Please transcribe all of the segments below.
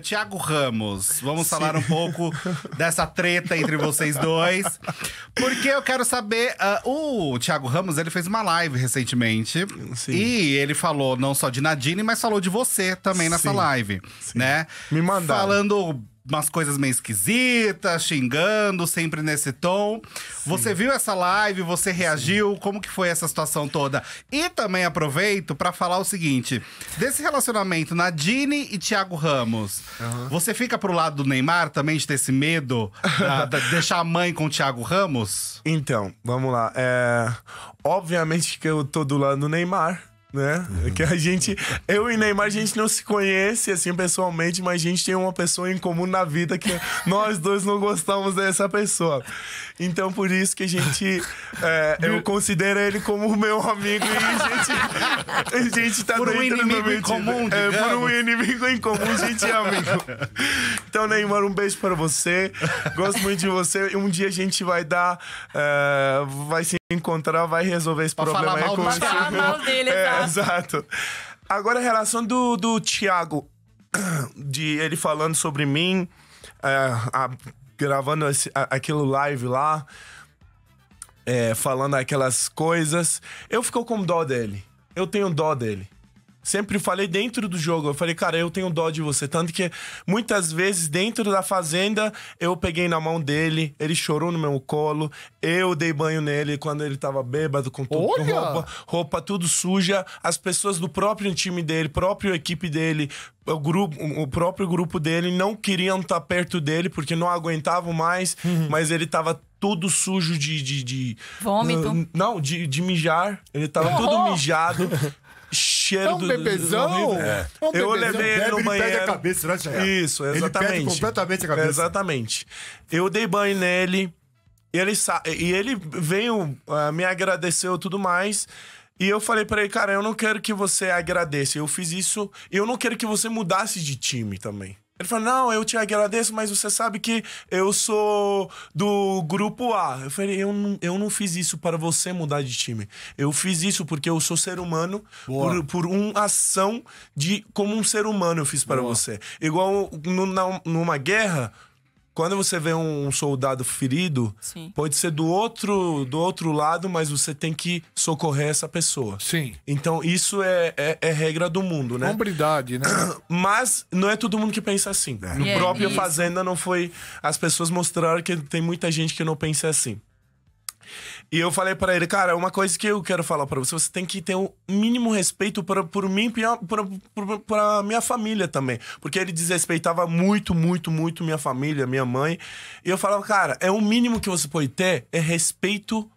Tiago Ramos, vamos Sim. falar um pouco dessa treta entre vocês dois. Porque eu quero saber. Uh, o Tiago Ramos ele fez uma live recentemente. Sim. E ele falou não só de Nadine, mas falou de você também nessa Sim. live. né? Me mandaram. Falando umas coisas meio esquisitas, xingando, sempre nesse tom. Sim. Você viu essa live, você reagiu, Sim. como que foi essa situação toda? E também aproveito para falar o seguinte, desse relacionamento Nadine e Thiago Ramos, uhum. você fica pro lado do Neymar também de ter esse medo de, deixar a mãe com o Thiago Ramos? Então, vamos lá. É... Obviamente que eu tô do lado do Neymar né? Uhum. Que a gente, eu e Neymar, a gente não se conhece assim pessoalmente, mas a gente tem uma pessoa em comum na vida que nós dois não gostamos dessa pessoa. Então por isso que a gente, é, eu considero ele como meu amigo e a gente, a gente tá por um inimigo em comum, é, por um inimigo em comum, a gente é amigo. Então Neymar, um beijo para você, gosto muito de você. Um dia a gente vai dar, é, vai se encontrar vai resolver esse pra problema falar aí mal com dele. Falar mal dele, é, Exato. Agora, a relação do, do Thiago, de ele falando sobre mim, é, a, gravando esse, a, aquilo live lá, é, falando aquelas coisas, eu fico com dó dele. Eu tenho dó dele sempre falei dentro do jogo. Eu falei, cara, eu tenho dó de você. Tanto que muitas vezes dentro da fazenda eu peguei na mão dele, ele chorou no meu colo, eu dei banho nele quando ele tava bêbado, com tudo, roupa, roupa tudo suja. As pessoas do próprio time dele, própria equipe dele, o, grupo, o próprio grupo dele não queriam estar tá perto dele porque não aguentavam mais, uhum. mas ele tava todo sujo de. de, de Vômito? Não, de, de mijar. Ele tava oh! todo mijado cheiro é um do. Bebezão. Do é. é um bebezão. Eu levei ele no banheiro. Ele perde a cabeça, né, Jair? Isso, exatamente. Ele perde completamente a cabeça. Exatamente. Eu dei banho nele. E ele, e ele veio, uh, me agradeceu e tudo mais. E eu falei para ele, cara, eu não quero que você agradeça. Eu fiz isso. Eu não quero que você mudasse de time também. Ele falou, não, eu te agradeço, mas você sabe que eu sou do grupo A. Eu falei, eu não, eu não fiz isso para você mudar de time. Eu fiz isso porque eu sou ser humano, por, por, uma ação de como um ser humano eu fiz para Boa. você. Igual no, na, numa guerra, quando você vê um soldado ferido, Sim. pode ser do outro, do outro lado, mas você tem que socorrer essa pessoa. Sim. Então, isso é, é, é regra do mundo, né? Hombridade, né? Mas não é todo mundo que pensa assim. Né? No é próprio isso. Fazenda não foi... As pessoas mostraram que tem muita gente que não pensa assim. E eu falei para ele, cara, uma coisa que eu quero falar para você, você tem que ter o um mínimo respeito por, por mim e para minha família também. Porque ele desrespeitava muito, muito, muito minha família, minha mãe. E eu falava, cara, é o mínimo que você pode ter, é respeito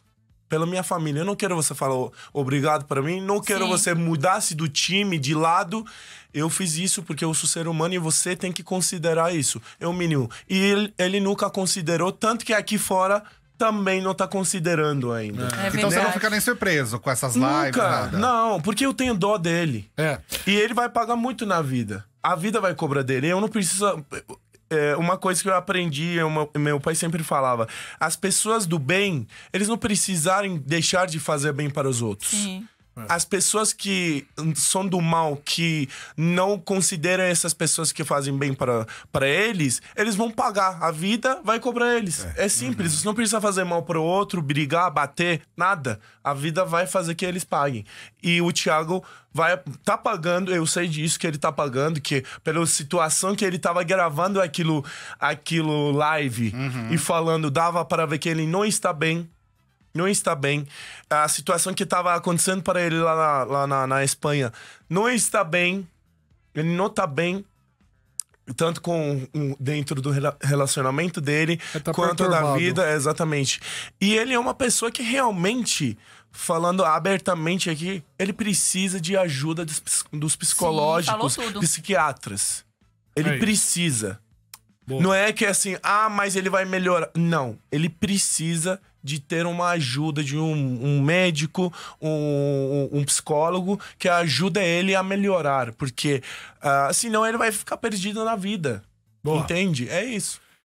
pela minha família. Eu não quero você falar obrigado para mim, não quero Sim. você mudar-se do time, de lado. Eu fiz isso porque eu sou ser humano e você tem que considerar isso. É o mínimo. E ele, ele nunca considerou, tanto que aqui fora também não tá considerando ainda. É. Então é então você não fica nem surpreso com essas lives? Nada. Não, porque eu tenho dó dele. É. E ele vai pagar muito na vida. A vida vai cobrar dele. Eu não preciso. É, uma coisa que eu aprendi, é meu pai sempre falava: as pessoas do bem, eles não precisarem deixar de fazer bem para os outros. Sim. É. As pessoas que são do mal, que não consideram essas pessoas que fazem bem para eles, eles vão pagar. A vida vai cobrar eles. É, é simples. Uhum. Você não precisa fazer mal pro outro, brigar, bater, nada. A vida vai fazer que eles paguem. E o Thiago vai tá pagando, eu sei disso que ele tá pagando, que pela situação que ele tava gravando aquilo aquilo live uhum. e falando, dava para ver que ele não está bem não está bem. A situação que estava acontecendo para ele lá, na, lá na, na, Espanha não está bem. Ele não está bem. Tanto com dentro do relacionamento dele, tá quanto perturbado. da vida, exatamente. E ele é uma pessoa que realmente, falando abertamente aqui, ele precisa de ajuda dos, dos psicológicos, Sim, psiquiatras. Ele é precisa. Boa. Não é que é assim, ah, mas ele vai melhorar. Não, ele precisa de ter uma ajuda de um, um médico, um, um, psicólogo que ajuda ele a melhorar, porque uh, senão ele vai ficar perdido na vida. Boa. Entende? É isso.